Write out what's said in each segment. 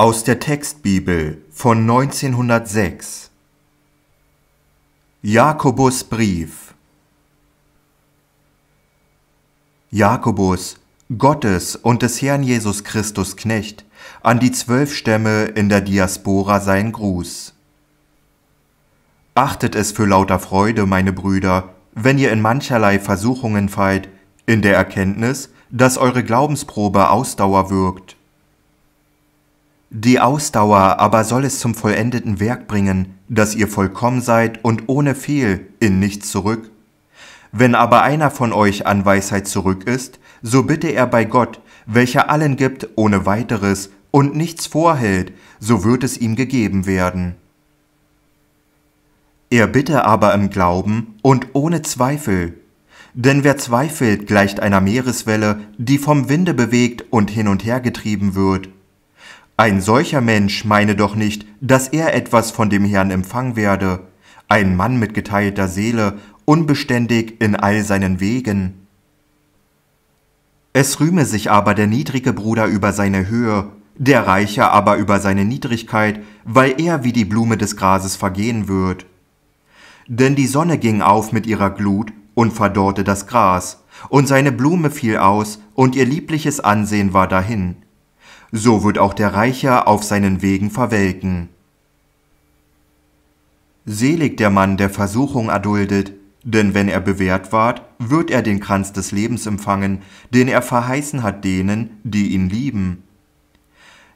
Aus der Textbibel von 1906 Jakobus Brief Jakobus, Gottes und des Herrn Jesus Christus Knecht, an die zwölf Stämme in der Diaspora sein Gruß. Achtet es für lauter Freude, meine Brüder, wenn ihr in mancherlei Versuchungen feilt, in der Erkenntnis, dass eure Glaubensprobe Ausdauer wirkt die Ausdauer aber soll es zum vollendeten Werk bringen, dass ihr vollkommen seid und ohne Fehl in nichts zurück. Wenn aber einer von euch an Weisheit zurück ist, so bitte er bei Gott, welcher allen gibt ohne weiteres und nichts vorhält, so wird es ihm gegeben werden. Er bitte aber im Glauben und ohne Zweifel. Denn wer zweifelt, gleicht einer Meereswelle, die vom Winde bewegt und hin und her getrieben wird. Ein solcher Mensch meine doch nicht, dass er etwas von dem Herrn empfangen werde, ein Mann mit geteilter Seele, unbeständig in all seinen Wegen. Es rühme sich aber der niedrige Bruder über seine Höhe, der Reiche aber über seine Niedrigkeit, weil er wie die Blume des Grases vergehen wird. Denn die Sonne ging auf mit ihrer Glut und verdorrte das Gras, und seine Blume fiel aus, und ihr liebliches Ansehen war dahin so wird auch der Reicher auf seinen Wegen verwelken. Selig der Mann, der Versuchung erduldet, denn wenn er bewährt ward, wird er den Kranz des Lebens empfangen, den er verheißen hat denen, die ihn lieben.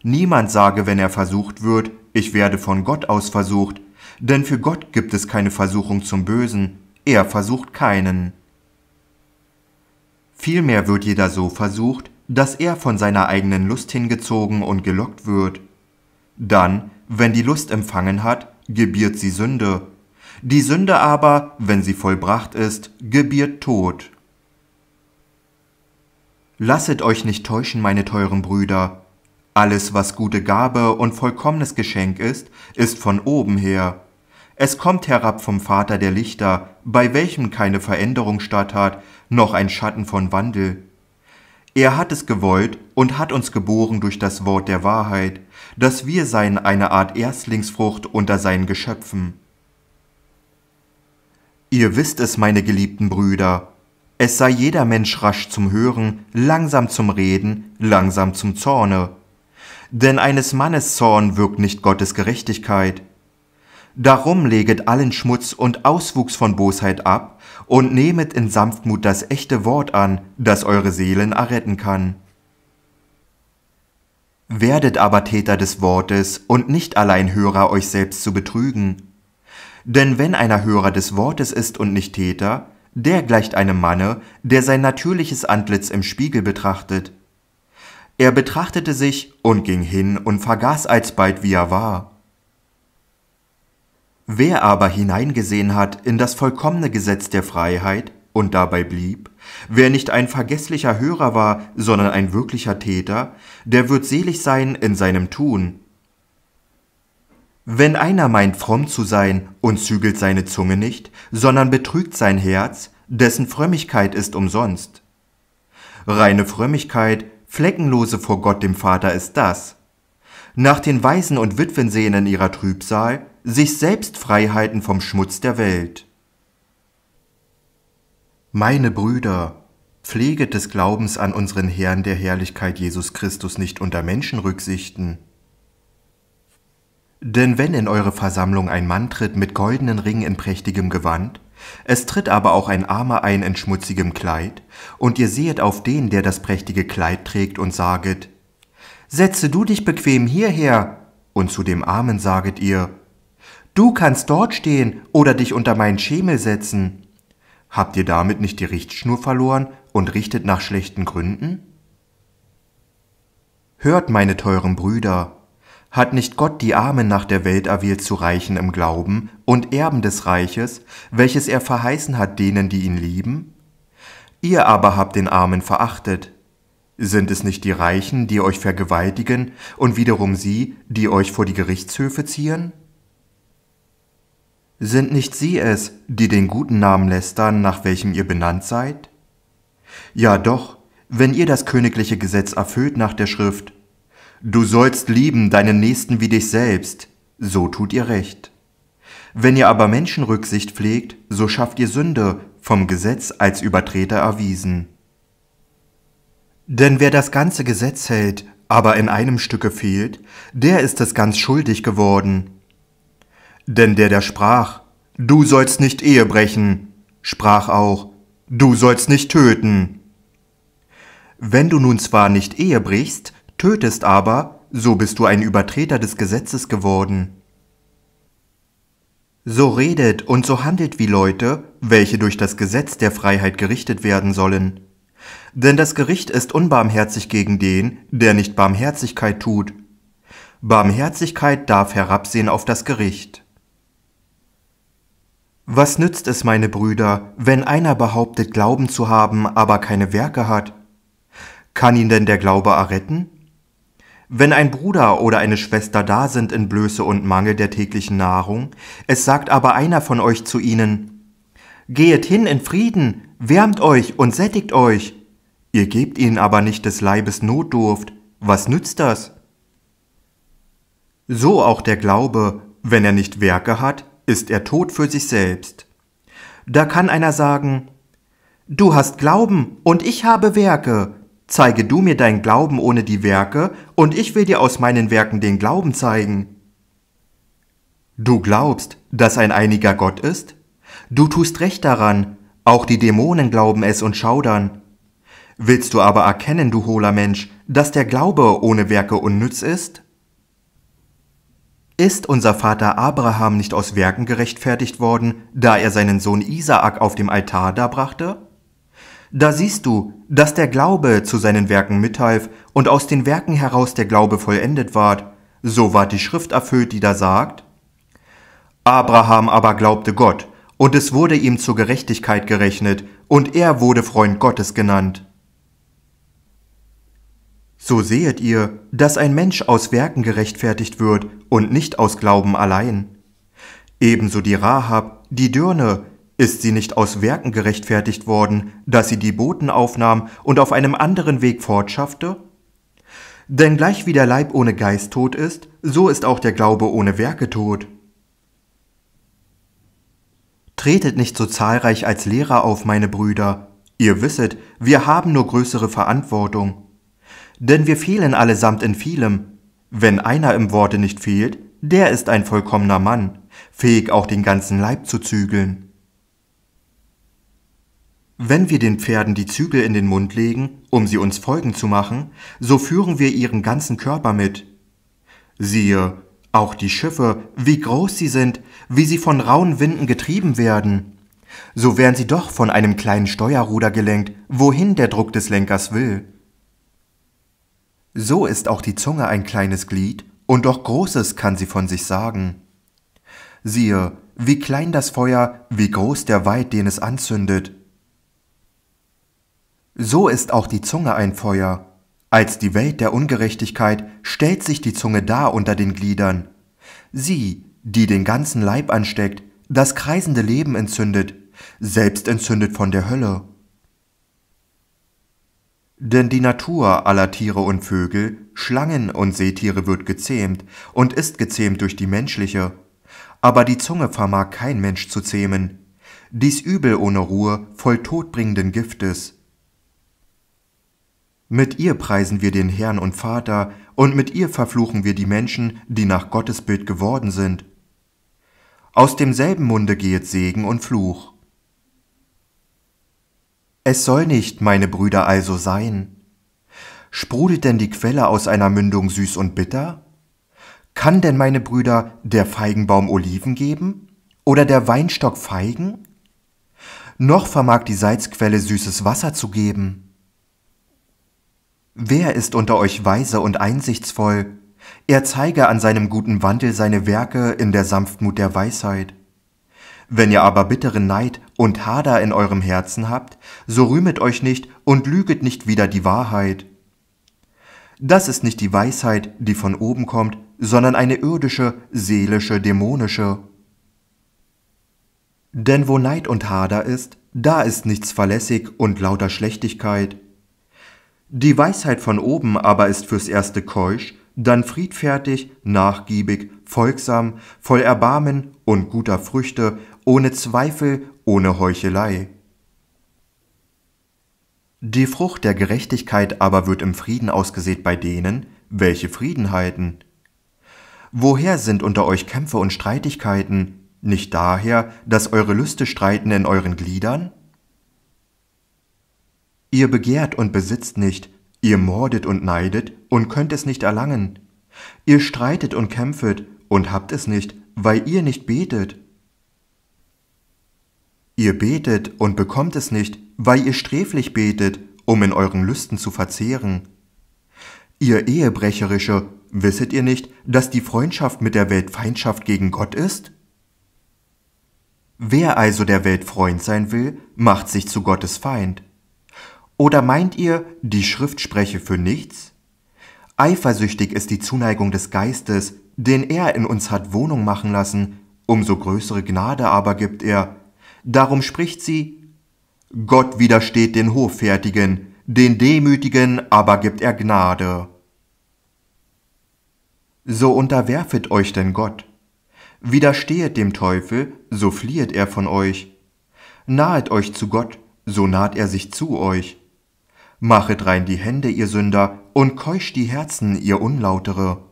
Niemand sage, wenn er versucht wird, ich werde von Gott aus versucht, denn für Gott gibt es keine Versuchung zum Bösen, er versucht keinen. Vielmehr wird jeder so versucht, dass er von seiner eigenen Lust hingezogen und gelockt wird. Dann, wenn die Lust empfangen hat, gebiert sie Sünde. Die Sünde aber, wenn sie vollbracht ist, gebiert Tod. Lasset euch nicht täuschen, meine teuren Brüder. Alles, was gute Gabe und vollkommenes Geschenk ist, ist von oben her. Es kommt herab vom Vater der Lichter, bei welchem keine Veränderung statt hat, noch ein Schatten von Wandel. Er hat es gewollt und hat uns geboren durch das Wort der Wahrheit, dass wir seien eine Art Erstlingsfrucht unter seinen Geschöpfen. Ihr wisst es, meine geliebten Brüder, es sei jeder Mensch rasch zum Hören, langsam zum Reden, langsam zum Zorne. Denn eines Mannes Zorn wirkt nicht Gottes Gerechtigkeit. Darum leget allen Schmutz und Auswuchs von Bosheit ab und nehmet in Sanftmut das echte Wort an, das eure Seelen erretten kann. Werdet aber Täter des Wortes und nicht allein Hörer euch selbst zu betrügen. Denn wenn einer Hörer des Wortes ist und nicht Täter, der gleicht einem Manne, der sein natürliches Antlitz im Spiegel betrachtet. Er betrachtete sich und ging hin und vergaß alsbald, wie er war. Wer aber hineingesehen hat in das vollkommene Gesetz der Freiheit und dabei blieb, wer nicht ein vergesslicher Hörer war, sondern ein wirklicher Täter, der wird selig sein in seinem Tun. Wenn einer meint fromm zu sein und zügelt seine Zunge nicht, sondern betrügt sein Herz, dessen Frömmigkeit ist umsonst. Reine Frömmigkeit, fleckenlose vor Gott dem Vater ist das. Nach den Waisen und Witwen sehen in ihrer Trübsal, sich selbst Freiheiten vom Schmutz der Welt. Meine Brüder, pfleget des Glaubens an unseren Herrn der Herrlichkeit Jesus Christus nicht unter Menschenrücksichten. Denn wenn in eure Versammlung ein Mann tritt mit goldenen Ringen in prächtigem Gewand, es tritt aber auch ein Armer ein in schmutzigem Kleid, und ihr sehet auf den, der das prächtige Kleid trägt, und saget, Setze du dich bequem hierher, und zu dem Armen saget ihr, Du kannst dort stehen oder dich unter meinen Schemel setzen. Habt ihr damit nicht die Richtschnur verloren und richtet nach schlechten Gründen? Hört, meine teuren Brüder, hat nicht Gott die Armen nach der Welt erwählt zu Reichen im Glauben und Erben des Reiches, welches er verheißen hat denen, die ihn lieben? Ihr aber habt den Armen verachtet. Sind es nicht die Reichen, die euch vergewaltigen, und wiederum sie, die euch vor die Gerichtshöfe ziehen? Sind nicht sie es, die den guten Namen lästern, nach welchem ihr benannt seid? Ja doch, wenn ihr das königliche Gesetz erfüllt nach der Schrift, du sollst lieben deinen Nächsten wie dich selbst, so tut ihr recht. Wenn ihr aber Menschenrücksicht pflegt, so schafft ihr Sünde, vom Gesetz als Übertreter erwiesen. Denn wer das ganze Gesetz hält, aber in einem Stücke fehlt, der ist es ganz schuldig geworden, denn der, der sprach, Du sollst nicht Ehe brechen, sprach auch, Du sollst nicht töten. Wenn du nun zwar nicht Ehe brichst, tötest aber, so bist du ein Übertreter des Gesetzes geworden. So redet und so handelt wie Leute, welche durch das Gesetz der Freiheit gerichtet werden sollen. Denn das Gericht ist unbarmherzig gegen den, der nicht Barmherzigkeit tut. Barmherzigkeit darf herabsehen auf das Gericht. Was nützt es, meine Brüder, wenn einer behauptet, Glauben zu haben, aber keine Werke hat? Kann ihn denn der Glaube erretten? Wenn ein Bruder oder eine Schwester da sind in Blöße und Mangel der täglichen Nahrung, es sagt aber einer von euch zu ihnen, Gehet hin in Frieden, wärmt euch und sättigt euch. Ihr gebt ihnen aber nicht des Leibes Notdurft, was nützt das? So auch der Glaube, wenn er nicht Werke hat, ist er tot für sich selbst. Da kann einer sagen, Du hast Glauben und ich habe Werke. Zeige du mir dein Glauben ohne die Werke, und ich will dir aus meinen Werken den Glauben zeigen. Du glaubst, dass ein einiger Gott ist? Du tust recht daran, auch die Dämonen glauben es und schaudern. Willst du aber erkennen, du hohler Mensch, dass der Glaube ohne Werke unnütz ist? Ist unser Vater Abraham nicht aus Werken gerechtfertigt worden, da er seinen Sohn Isaak auf dem Altar darbrachte? Da siehst du, dass der Glaube zu seinen Werken mithalf und aus den Werken heraus der Glaube vollendet ward, so ward die Schrift erfüllt, die da sagt, Abraham aber glaubte Gott, und es wurde ihm zur Gerechtigkeit gerechnet, und er wurde Freund Gottes genannt. So sehet ihr, dass ein Mensch aus Werken gerechtfertigt wird und nicht aus Glauben allein. Ebenso die Rahab, die Dürne, ist sie nicht aus Werken gerechtfertigt worden, dass sie die Boten aufnahm und auf einem anderen Weg fortschaffte? Denn gleich wie der Leib ohne Geist tot ist, so ist auch der Glaube ohne Werke tot. Tretet nicht so zahlreich als Lehrer auf, meine Brüder. Ihr wisset, wir haben nur größere Verantwortung denn wir fehlen allesamt in vielem. Wenn einer im Worte nicht fehlt, der ist ein vollkommener Mann, fähig auch den ganzen Leib zu zügeln. Wenn wir den Pferden die Zügel in den Mund legen, um sie uns folgen zu machen, so führen wir ihren ganzen Körper mit. Siehe, auch die Schiffe, wie groß sie sind, wie sie von rauen Winden getrieben werden. So werden sie doch von einem kleinen Steuerruder gelenkt, wohin der Druck des Lenkers will. So ist auch die Zunge ein kleines Glied, und doch Großes kann sie von sich sagen. Siehe, wie klein das Feuer, wie groß der Weid, den es anzündet. So ist auch die Zunge ein Feuer. Als die Welt der Ungerechtigkeit stellt sich die Zunge da unter den Gliedern. Sie, die den ganzen Leib ansteckt, das kreisende Leben entzündet, selbst entzündet von der Hölle. Denn die Natur aller Tiere und Vögel, Schlangen und Seetiere wird gezähmt und ist gezähmt durch die menschliche. Aber die Zunge vermag kein Mensch zu zähmen. Dies Übel ohne Ruhe, voll todbringenden Giftes. Mit ihr preisen wir den Herrn und Vater, und mit ihr verfluchen wir die Menschen, die nach Gottes Bild geworden sind. Aus demselben Munde gehet Segen und Fluch. Es soll nicht, meine Brüder, also sein. Sprudelt denn die Quelle aus einer Mündung süß und bitter? Kann denn, meine Brüder, der Feigenbaum Oliven geben? Oder der Weinstock Feigen? Noch vermag die Salzquelle süßes Wasser zu geben. Wer ist unter euch weise und einsichtsvoll? Er zeige an seinem guten Wandel seine Werke in der Sanftmut der Weisheit. Wenn ihr aber bitteren Neid und Hader in eurem Herzen habt, so rühmet euch nicht und lüget nicht wieder die Wahrheit. Das ist nicht die Weisheit, die von oben kommt, sondern eine irdische, seelische, dämonische. Denn wo Neid und Hader ist, da ist nichts verlässig und lauter Schlechtigkeit. Die Weisheit von oben aber ist fürs erste keusch, dann friedfertig, nachgiebig, folgsam, voll Erbarmen und guter Früchte, ohne Zweifel, ohne Heuchelei. Die Frucht der Gerechtigkeit aber wird im Frieden ausgesät bei denen, welche Frieden halten. Woher sind unter euch Kämpfe und Streitigkeiten? Nicht daher, dass eure Lüste streiten in euren Gliedern? Ihr begehrt und besitzt nicht, ihr mordet und neidet und könnt es nicht erlangen. Ihr streitet und kämpfet und habt es nicht, weil ihr nicht betet. Ihr betet und bekommt es nicht, weil ihr sträflich betet, um in euren Lüsten zu verzehren. Ihr Ehebrecherische, wisset ihr nicht, dass die Freundschaft mit der Welt Feindschaft gegen Gott ist? Wer also der Welt Freund sein will, macht sich zu Gottes Feind. Oder meint ihr, die Schrift spreche für nichts? Eifersüchtig ist die Zuneigung des Geistes, den er in uns hat Wohnung machen lassen, umso größere Gnade aber gibt er, Darum spricht sie, Gott widersteht den Hoffärtigen, den Demütigen aber gibt er Gnade. So unterwerfet euch denn Gott. Widerstehet dem Teufel, so fliehet er von euch. Nahet euch zu Gott, so naht er sich zu euch. Machet rein die Hände, ihr Sünder, und keuscht die Herzen, ihr Unlautere.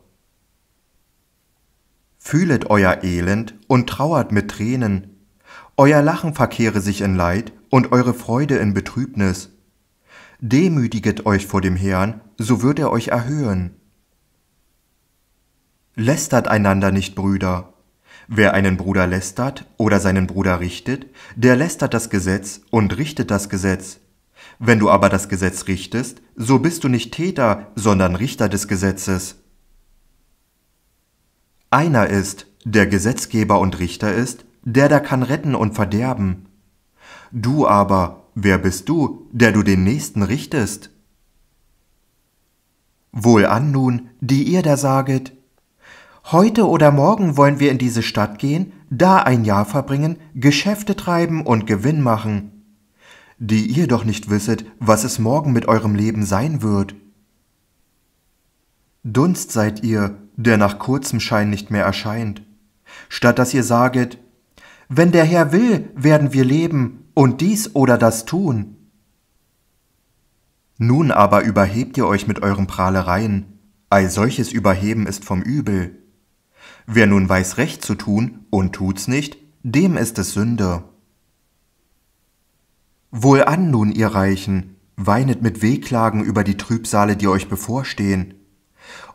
Fühlet euer Elend und trauert mit Tränen, euer Lachen verkehre sich in Leid und eure Freude in Betrübnis. Demütiget euch vor dem Herrn, so wird er euch erhöhen. Lästert einander nicht, Brüder. Wer einen Bruder lästert oder seinen Bruder richtet, der lästert das Gesetz und richtet das Gesetz. Wenn du aber das Gesetz richtest, so bist du nicht Täter, sondern Richter des Gesetzes. Einer ist, der Gesetzgeber und Richter ist, der da kann retten und verderben. Du aber, wer bist du, der du den Nächsten richtest? Wohlan nun, die ihr da saget, Heute oder morgen wollen wir in diese Stadt gehen, da ein Jahr verbringen, Geschäfte treiben und Gewinn machen. Die ihr doch nicht wisset, was es morgen mit eurem Leben sein wird. Dunst seid ihr, der nach kurzem Schein nicht mehr erscheint. Statt dass ihr saget, wenn der Herr will, werden wir leben und dies oder das tun. Nun aber überhebt ihr euch mit euren Prahlereien, all solches Überheben ist vom Übel. Wer nun weiß recht zu tun und tut's nicht, dem ist es Sünde. Wohlan nun, ihr Reichen, weinet mit Wehklagen über die Trübsale, die euch bevorstehen.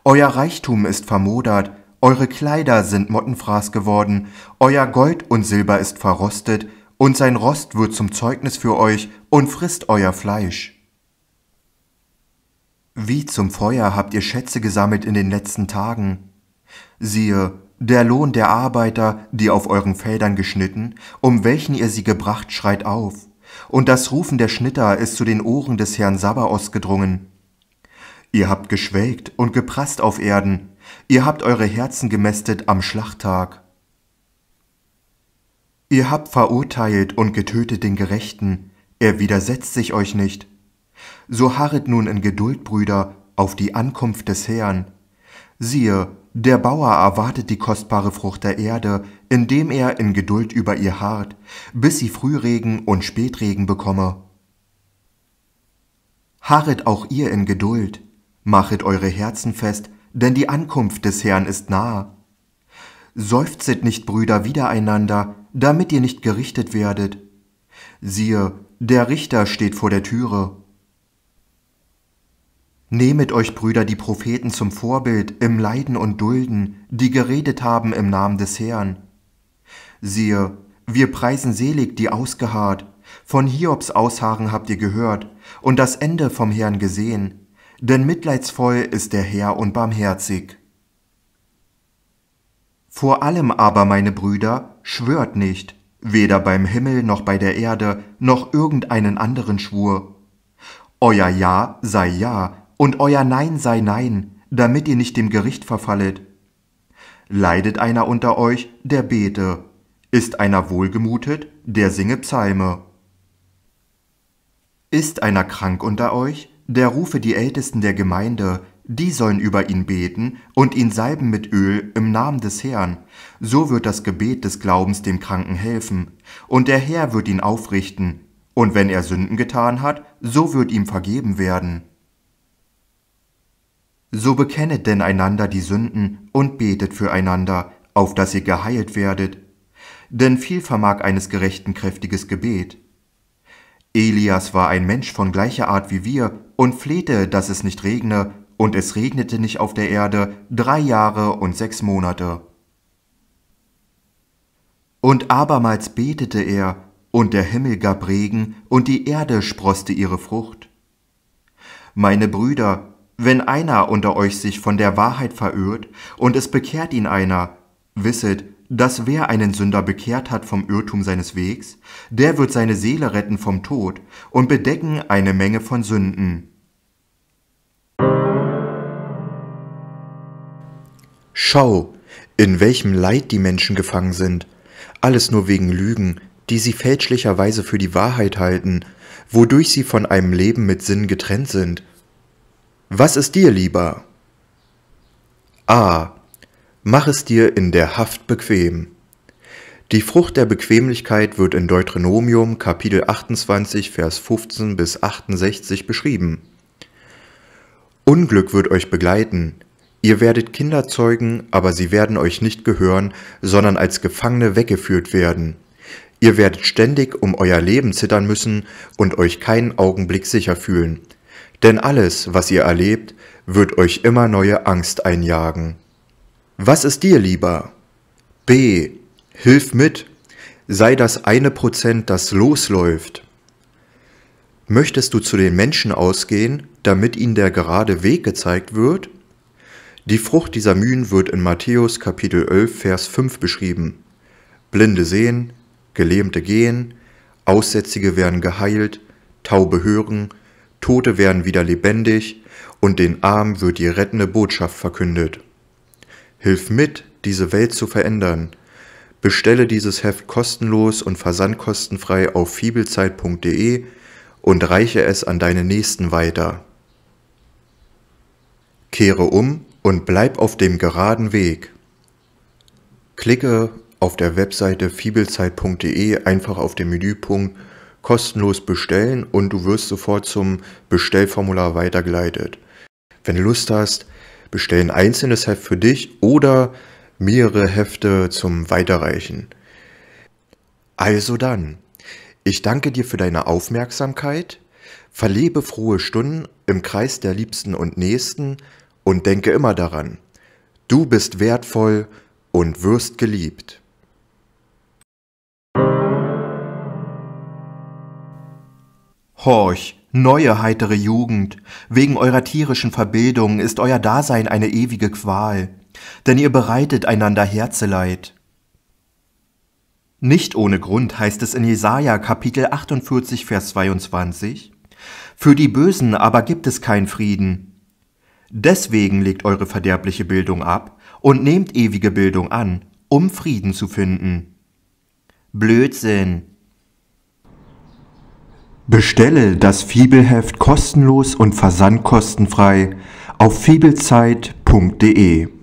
Euer Reichtum ist vermodert, eure Kleider sind Mottenfraß geworden, euer Gold und Silber ist verrostet, und sein Rost wird zum Zeugnis für euch und frisst euer Fleisch. Wie zum Feuer habt ihr Schätze gesammelt in den letzten Tagen. Siehe, der Lohn der Arbeiter, die auf euren Feldern geschnitten, um welchen ihr sie gebracht, schreit auf, und das Rufen der Schnitter ist zu den Ohren des Herrn Sabaos gedrungen. Ihr habt geschwelgt und geprasst auf Erden, Ihr habt eure Herzen gemästet am Schlachttag. Ihr habt verurteilt und getötet den Gerechten, er widersetzt sich euch nicht. So harret nun in Geduld, Brüder, auf die Ankunft des Herrn. Siehe, der Bauer erwartet die kostbare Frucht der Erde, indem er in Geduld über ihr harrt, bis sie Frühregen und Spätregen bekomme. Harret auch ihr in Geduld, machet eure Herzen fest, denn die Ankunft des Herrn ist nahe. Seufzet nicht, Brüder, wiedereinander, damit ihr nicht gerichtet werdet. Siehe, der Richter steht vor der Türe. Nehmet euch, Brüder, die Propheten zum Vorbild im Leiden und Dulden, die geredet haben im Namen des Herrn. Siehe, wir preisen selig, die ausgeharrt. Von Hiobs Ausharren habt ihr gehört und das Ende vom Herrn gesehen denn mitleidsvoll ist der Herr und barmherzig. Vor allem aber, meine Brüder, schwört nicht, weder beim Himmel noch bei der Erde, noch irgendeinen anderen Schwur. Euer Ja sei Ja und euer Nein sei Nein, damit ihr nicht dem Gericht verfallet. Leidet einer unter euch, der bete. Ist einer wohlgemutet, der singe Psalme. Ist einer krank unter euch, der rufe die Ältesten der Gemeinde, die sollen über ihn beten und ihn salben mit Öl im Namen des Herrn. So wird das Gebet des Glaubens dem Kranken helfen, und der Herr wird ihn aufrichten, und wenn er Sünden getan hat, so wird ihm vergeben werden. So bekennet denn einander die Sünden und betet füreinander, auf dass ihr geheilt werdet. Denn viel vermag eines gerechten kräftiges Gebet. Elias war ein Mensch von gleicher Art wie wir und flehte, dass es nicht regne, und es regnete nicht auf der Erde drei Jahre und sechs Monate. Und abermals betete er, und der Himmel gab Regen, und die Erde sproßte ihre Frucht. Meine Brüder, wenn einer unter euch sich von der Wahrheit verirrt, und es bekehrt ihn einer, wisset, dass wer einen Sünder bekehrt hat vom Irrtum seines Wegs, der wird seine Seele retten vom Tod und bedecken eine Menge von Sünden. Schau, in welchem Leid die Menschen gefangen sind, alles nur wegen Lügen, die sie fälschlicherweise für die Wahrheit halten, wodurch sie von einem Leben mit Sinn getrennt sind. Was ist dir lieber? A. Mach es dir in der Haft bequem. Die Frucht der Bequemlichkeit wird in Deuteronomium Kapitel 28, Vers 15 bis 68 beschrieben. Unglück wird euch begleiten. Ihr werdet Kinder zeugen, aber sie werden euch nicht gehören, sondern als Gefangene weggeführt werden. Ihr werdet ständig um euer Leben zittern müssen und euch keinen Augenblick sicher fühlen. Denn alles, was ihr erlebt, wird euch immer neue Angst einjagen. Was ist dir lieber? B. Hilf mit. Sei das eine Prozent, das losläuft. Möchtest du zu den Menschen ausgehen, damit ihnen der gerade Weg gezeigt wird? Die Frucht dieser Mühen wird in Matthäus Kapitel 11, Vers 5 beschrieben. Blinde sehen, Gelähmte gehen, Aussätzige werden geheilt, Taube hören, Tote werden wieder lebendig und den Armen wird die rettende Botschaft verkündet. Hilf mit, diese Welt zu verändern. Bestelle dieses Heft kostenlos und versandkostenfrei auf fibelzeit.de und reiche es an deine Nächsten weiter. Kehre um und bleib auf dem geraden Weg. Klicke auf der Webseite fibelzeit.de einfach auf den Menüpunkt kostenlos bestellen und du wirst sofort zum Bestellformular weitergeleitet. Wenn du Lust hast, Bestell ein einzelnes Heft für dich oder mehrere Hefte zum Weiterreichen. Also dann, ich danke dir für deine Aufmerksamkeit, verlebe frohe Stunden im Kreis der Liebsten und Nächsten und denke immer daran, du bist wertvoll und wirst geliebt. Horch, Neue heitere Jugend, wegen eurer tierischen Verbildung ist euer Dasein eine ewige Qual, denn ihr bereitet einander Herzeleid. Nicht ohne Grund heißt es in Jesaja Kapitel 48, Vers 22, Für die Bösen aber gibt es keinen Frieden. Deswegen legt eure verderbliche Bildung ab und nehmt ewige Bildung an, um Frieden zu finden. Blödsinn! Bestelle das Fibelheft kostenlos und versandkostenfrei auf fibelzeit.de.